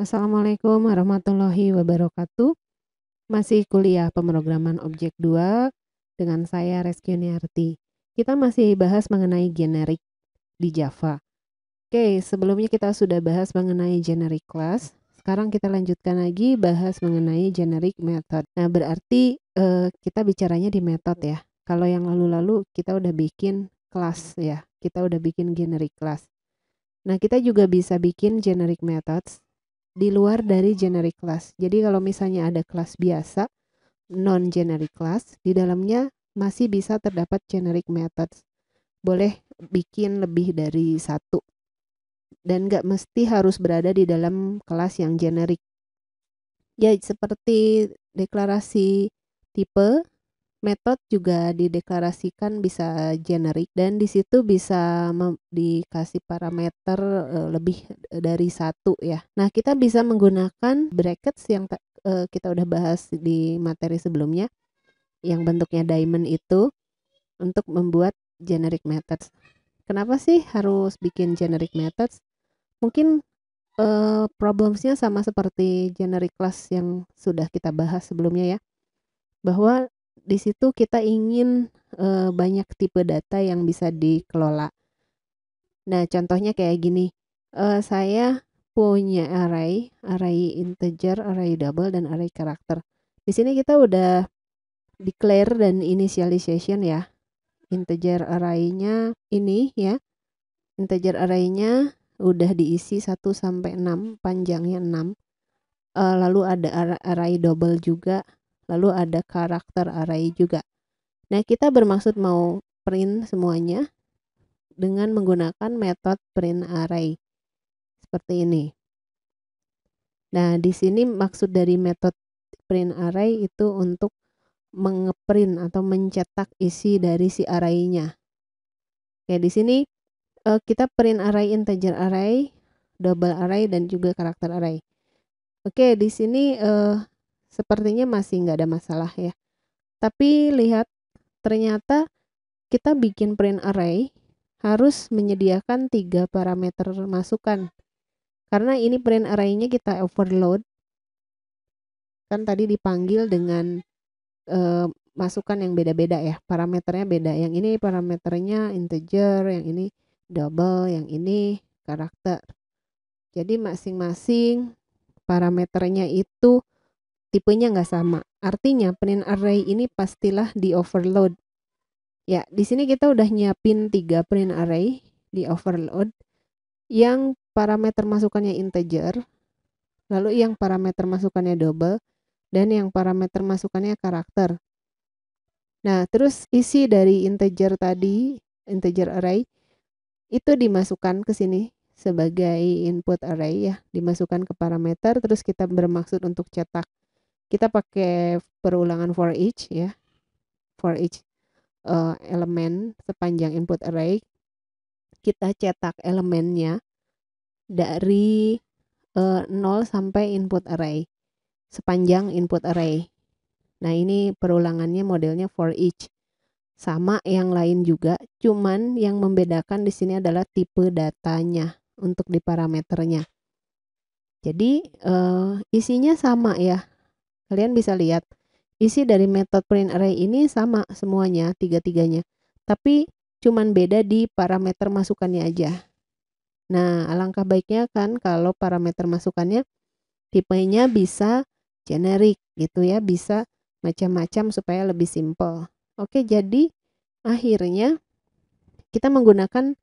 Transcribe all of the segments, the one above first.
Assalamualaikum warahmatullahi wabarakatuh. Masih kuliah pemrograman objek 2 dengan saya Reski Niarti. Kita masih bahas mengenai generic di Java. Oke, sebelumnya kita sudah bahas mengenai generic class. Sekarang kita lanjutkan lagi bahas mengenai generic method. Nah, berarti eh, kita bicaranya di method ya. Kalau yang lalu-lalu kita udah bikin class ya. Kita udah bikin generic class. Nah, kita juga bisa bikin generic methods di luar dari generic class. Jadi kalau misalnya ada kelas biasa, non generic class, di dalamnya masih bisa terdapat generic methods. Boleh bikin lebih dari satu. Dan nggak mesti harus berada di dalam kelas yang generic. Ya, seperti deklarasi tipe Metode juga dideklarasikan bisa generik dan di situ bisa dikasih parameter eh, lebih e, dari satu ya. Nah, kita bisa menggunakan brackets yang e, kita udah bahas di materi sebelumnya yang bentuknya diamond itu untuk membuat generic methods. Kenapa sih harus bikin generic methods? Mungkin uh, problemsnya sama seperti generic class yang sudah kita bahas sebelumnya ya bahwa di situ kita ingin e, banyak tipe data yang bisa dikelola. Nah, contohnya kayak gini. E, saya punya array, array integer, array double, dan array karakter. Di sini kita udah declare dan initialization ya. Integer array-nya ini ya. Integer array-nya udah diisi 1 sampai 6, panjangnya 6. E, eh, lalu ada array double juga lalu ada karakter array juga. Nah, kita bermaksud mau print semuanya dengan menggunakan metode print array seperti ini. Nah, di sini maksud dari metode print array itu untuk mengeprint atau mencetak isi dari si array Oke, di sini eh, kita print array integer array, double array dan juga karakter array. Oke, di sini eh, Sepertinya masih nggak ada masalah ya. Tapi lihat, ternyata kita bikin print array harus menyediakan tiga parameter masukan. Karena ini print array-nya kita overload. Kan tadi dipanggil dengan e, masukan yang beda-beda ya, parameternya beda. Yang ini parameternya integer, yang ini double, yang ini karakter. Jadi masing-masing parameternya itu tipenya nggak sama. Artinya print array ini pastilah di overload. Ya, di sini kita udah nyiapin tiga print array di overload yang parameter masukannya integer, lalu yang parameter masukannya double, dan yang parameter masukannya karakter. Nah, terus isi dari integer tadi, integer array, itu dimasukkan ke sini sebagai input array ya, dimasukkan ke parameter, terus kita bermaksud untuk cetak kita pakai perulangan for each ya for each uh, elemen sepanjang input array kita cetak elemennya dari uh, eh, 0 sampai input array sepanjang input array nah ini perulangannya modelnya for each sama yang lain juga cuman yang membedakan di sini adalah tipe datanya untuk di parameternya jadi uh, isinya sama ya Kalian bisa lihat, isi dari method print array ini sama semuanya, tiga-tiganya. Tapi cuman beda di parameter masukannya aja. Nah, alangkah baiknya kan kalau parameter masukannya tipenya bisa generik gitu ya, bisa macam-macam supaya lebih simple. Oke, jadi akhirnya kita menggunakan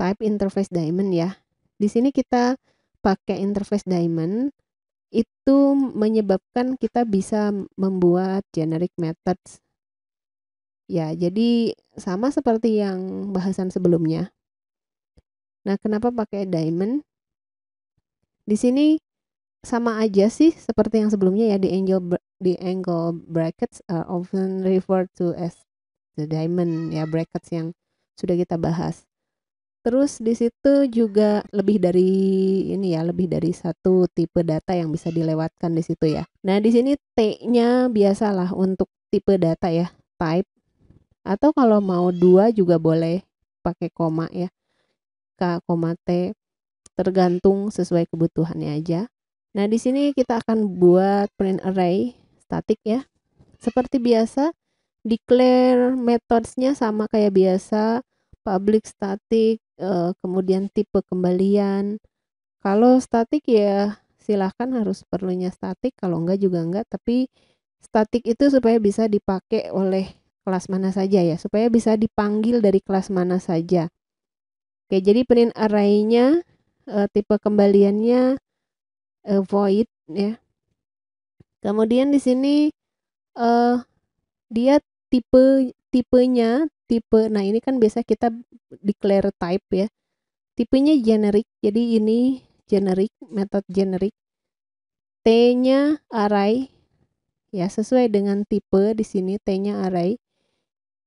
type interface diamond ya. Di sini kita pakai interface diamond itu menyebabkan kita bisa membuat generic methods. Ya, jadi sama seperti yang bahasan sebelumnya. Nah, kenapa pakai diamond? Di sini sama aja sih seperti yang sebelumnya ya di angle di angle brackets are often referred to as the diamond ya brackets yang sudah kita bahas. Terus di situ juga lebih dari ini ya, lebih dari satu tipe data yang bisa dilewatkan di situ ya. Nah, di sini T-nya biasalah untuk tipe data ya, type. Atau kalau mau dua juga boleh pakai koma ya. K, koma T tergantung sesuai kebutuhannya aja. Nah, di sini kita akan buat print array statik ya. Seperti biasa, declare methods-nya sama kayak biasa, public static e, kemudian tipe kembalian. Kalau statik ya silahkan harus perlunya statik, kalau enggak juga enggak, tapi statik itu supaya bisa dipakai oleh kelas mana saja ya, supaya bisa dipanggil dari kelas mana saja. Oke, jadi print array e, eh, tipe kembaliannya e, void ya. Kemudian di sini e, dia tipe tipenya tipe. Nah, ini kan biasa kita declare type ya. Tipenya generic. Jadi ini generic, method generic. T-nya array. Ya, sesuai dengan tipe di sini T-nya array.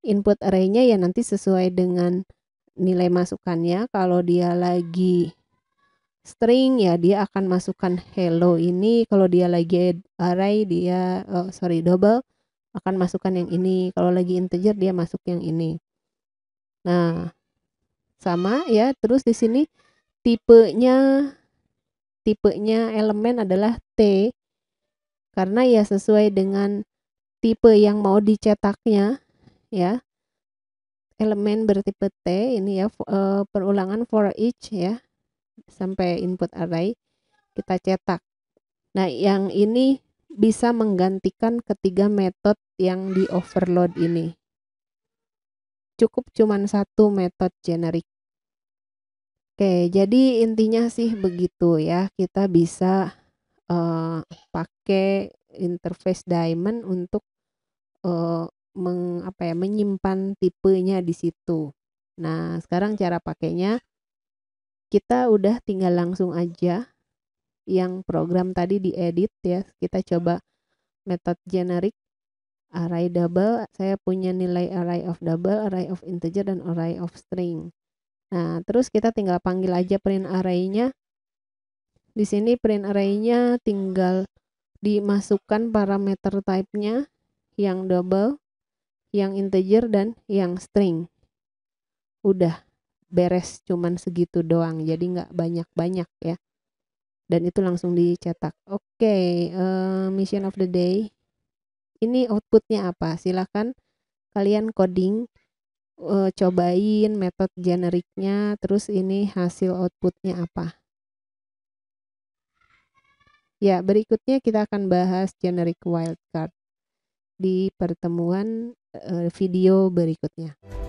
Input arraynya ya nanti sesuai dengan nilai masukannya. Kalau dia lagi string ya dia akan masukkan hello ini. Kalau dia lagi array dia oh, sorry double akan masukkan yang ini kalau lagi integer dia masuk yang ini nah sama ya terus di sini tipenya tipenya elemen adalah T karena ya sesuai dengan tipe yang mau dicetaknya ya elemen bertipe T ini ya eh, perulangan for each ya sampai input array kita cetak. Nah, yang ini bisa menggantikan ketiga metode yang di overload ini. Cukup cuman satu metode generik. Oke, jadi intinya sih begitu ya. Kita bisa uh, pakai interface diamond untuk uh, meng, apa ya, menyimpan tipenya di situ. Nah, sekarang cara pakainya kita udah tinggal langsung aja yang program tadi diedit ya kita coba metode generic array double saya punya nilai array of double array of integer dan array of string nah terus kita tinggal panggil aja print arraynya di sini print arraynya tinggal dimasukkan parameter type-nya yang double yang integer dan yang string udah beres cuman segitu doang jadi nggak banyak-banyak ya dan itu langsung dicetak. Oke, okay, uh, eh, mission of the day. Ini outputnya apa? Silahkan kalian coding, uh, cobain metode generiknya, terus ini hasil outputnya apa. Ya, berikutnya kita akan bahas generic wildcard di pertemuan uh, video berikutnya.